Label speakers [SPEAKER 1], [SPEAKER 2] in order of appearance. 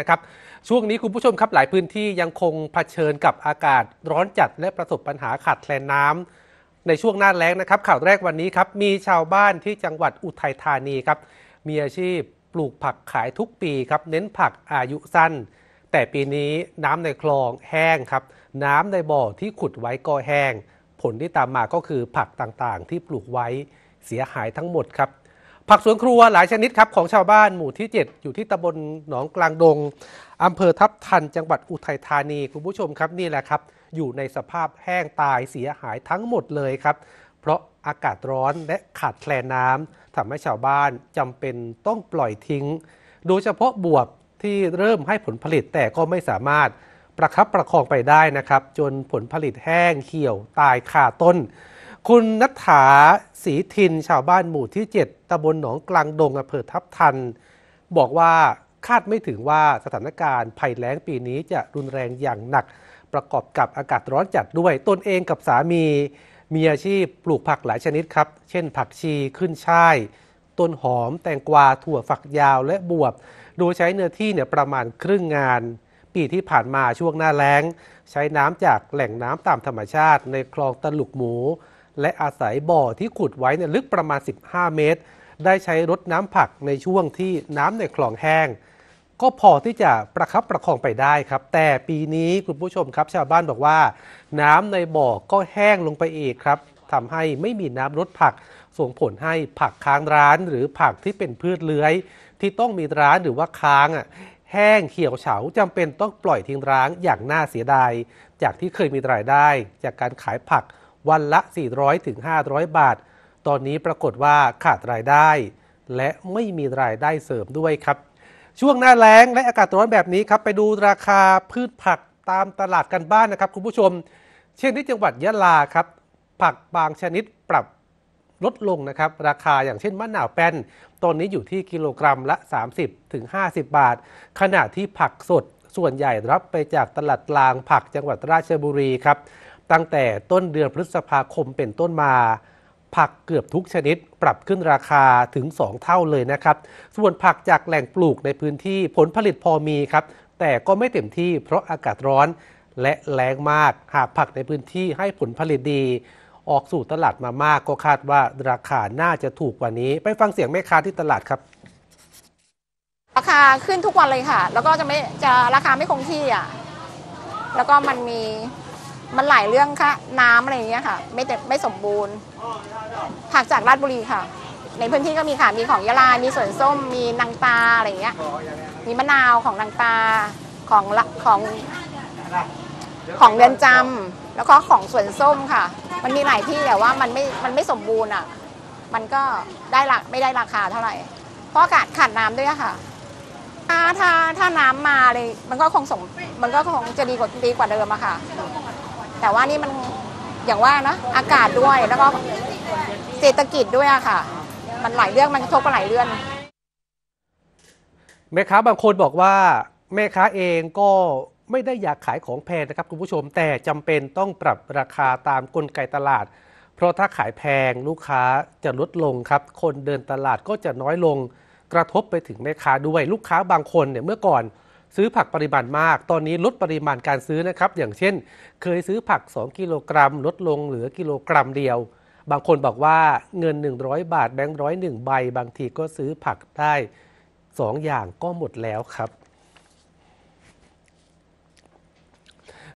[SPEAKER 1] นะครับช่วงนี้คุณผู้ชมครับหลายพื้นที่ยังคงเผชิญกับอากาศร้อนจัดและประสบปัญหาขาดแคลนน้ำ ในช่วงหน้าแล้งนะครับข่าวแรกวันนี้ครับมีชาวบ้านที่จังหวัดอุทัยธานีครับ มีอาชีพปลูกผักขายทุกปีครับเน้นผักอายุสั้น แต่ปีนี้น้ำในคลองแห้งครับน้ำในบ่อที่ขุดไว้ก็แห้ง ผลที่ตามมาก็คือผักต่างๆ ที่ปลูกไว้เสียหายทั้งหมดครับผักสวนครัวหลายชนิดครับของชาวบ้านหมู่ที่ 7 อยู่ที่ตำบลหนองกลางดงอำเภอทับทันจังหวัดอุทัยธานี คุณผู้ชมครับนี่แหละครับ อยู่ในสภาพแห้งตายเสียหายทั้งหมดเลยครับ เพราะอากาศร้อนและขาดแคลนน้ำทำให้ชาวบ้านจำเป็นต้องปล่อยทิ้ง โดยเฉพาะบวบที่เริ่มให้ผลผลิตแต่ก็ไม่สามารถประคับประคองไปได้นะครับ จนผลผลิตแห้งเขียวตายขาต้นคุณนัฐาศรีทินชาวบ้านหมู่ที่ 7ตำบลหนองกลางดงอำเภอทับทัน บอกว่าคาดไม่ถึงว่าสถานการณ์ ภัยแล้งปีนี้จะรุนแรงอย่างหนัก ประกอบกับอากาศร้อนจัดด้วยตนเองกับสามี มีอาชีพปลูกผักหลายชนิดครับ เช่นผักชีขึ้นช่ายต้นหอมแตงกวา ถั่วฝักยาวและบวบโดยใช้เนื้อที่เนี่ยประมาณครึ่งงาน ปีที่ผ่านมาช่วงหน้าแล้ง ใช้น้ำจากแหล่งน้ำตามธรรมชาติ ในคลองตลุกหมูและอาศัยบ่อที่ขุดไว้เนี่ยลึกประมาณ 15 เมตร ได้ใช้รดน้ำผักในช่วงที่น้ำในคลองแห้ง ก็พอที่จะประคับประคองไปได้ครับ แต่ปีนี้ คุณผู้ชมครับ ชาวบ้านบอกว่า น้ำในบ่อ ก็แห้งลงไปอีกครับทำให้ไม่มีน้ำรดผัก ส่งผลให้ผักค้างร้าน หรือผักที่เป็นพืชเลื้อย ที่ต้องมีร้านหรือว่าค้างอ่ะแห้งเขียวเฉาจำเป็นต้องปล่อยทิ้งร้างอย่างน่าเสียดายจากที่เคยมีรายได้จากการขายผักวันละ 400-500 ถึง 500 บาท ตอนนี้ปรากฏว่าขาดรายได้ และไม่มีรายได้เสริมด้วยครับ ช่วงหน้าแล้งและอากาศร้อนแบบนี้ครับ ไปดูราคาพืชผักตามตลาดกันบ้านนะครับคุณผู้ชม เช่นที่จังหวัดยะลาครับ ผักบางชนิดปรับลดลงนะครับ ราคาอย่างเช่นมะนาวแป้น ตอนนี้อยู่ที่กิโลกรัมละ 30-50ถึงบาท ขณะที่ผักสดส่วนใหญ่รับไปจากตลาดกลาง ผักจังหวัดราชบุรีครับตั้งแต่ต้นเดือนพฤษภาคมเป็นต้นมา ผักเกือบทุกชนิดปรับขึ้นราคาถึง 2 เท่าเลยนะครับ ส่วนผักจากแหล่งปลูกในพื้นที่ผลผลิตพอมีครับ แต่ก็ไม่เต็มที่เพราะอากาศร้อนและแรงมาก หากผักในพื้นที่ให้ผลผลิตดี ออกสู่ตลาดมามากก็คาดว่าราคาน่าจะถูกกว่านี้ ไปฟังเสียงแม่ค้าที่ตลาดครับ
[SPEAKER 2] ราคาขึ้นทุกวันเลยค่ะ แล้วก็จะไม่จะราคาไม่คงที่อ่ะแล้วก็มันมีมันหลายเรื่องค่ะน้ำอะไรอย่างเงี้ยค่ะไม่แต่ไม่สมบูรณ์ผักจากราชบุรีค่ะ ในพื้นที่ก็มีค่ะมีของยะลามีสวนส้มมีนางตาอะไรอย่างเงี้ยมีมะนาวของนางตาของละของ ของเรือนจำแล้วก็ของสวนส้มค่ะ มันมีหลายที่แต่ว่ามันไม่มันไม่สมบูรณ์อ่ะ มันก็ได้ละไม่ได้ราคาเท่าไหร่เพราะอากาศขาดน้ำด้วยค่ะถ้าถ้าถ้าน้ำมาเลยมันก็คงสมมันก็คงจะดีกว่าดีกว่าเดิมอะค่ะแต่ว่านี่มันอย่างว่านะอากาศด้วยแล้วก็เศรษฐกิจด้วยอะค่ะ มันหลายเรื่องมันกระทบกันหลายเรื่อง
[SPEAKER 1] แม่ค้าบางคนบอกว่า แม่ค้าเองก็ไม่ได้อยากขายของแพงนะครับคุณผู้ชมแต่จำเป็นต้องปรับราคาตามกลไกตลาด เพราะถ้าขายแพงลูกค้าจะลดลงครับ คนเดินตลาดก็จะน้อยลงกระทบไปถึงแม่ค้าด้วย ลูกค้าบางคนเนี่ยเมื่อก่อนซื้อผักปริมาณมาก ตอนนี้ลดปริมาณการซื้อนะครับ อย่างเช่น เคยซื้อผัก 2 กิโลกรัมลดลงเหลือกิโลกรัมเดียว บางคนบอกว่าเงิน 100 บาทแบงค์ร้อยหนึ่งใบ บางทีก็ซื้อผักได้ 2 อย่างก็หมดแล้วครับ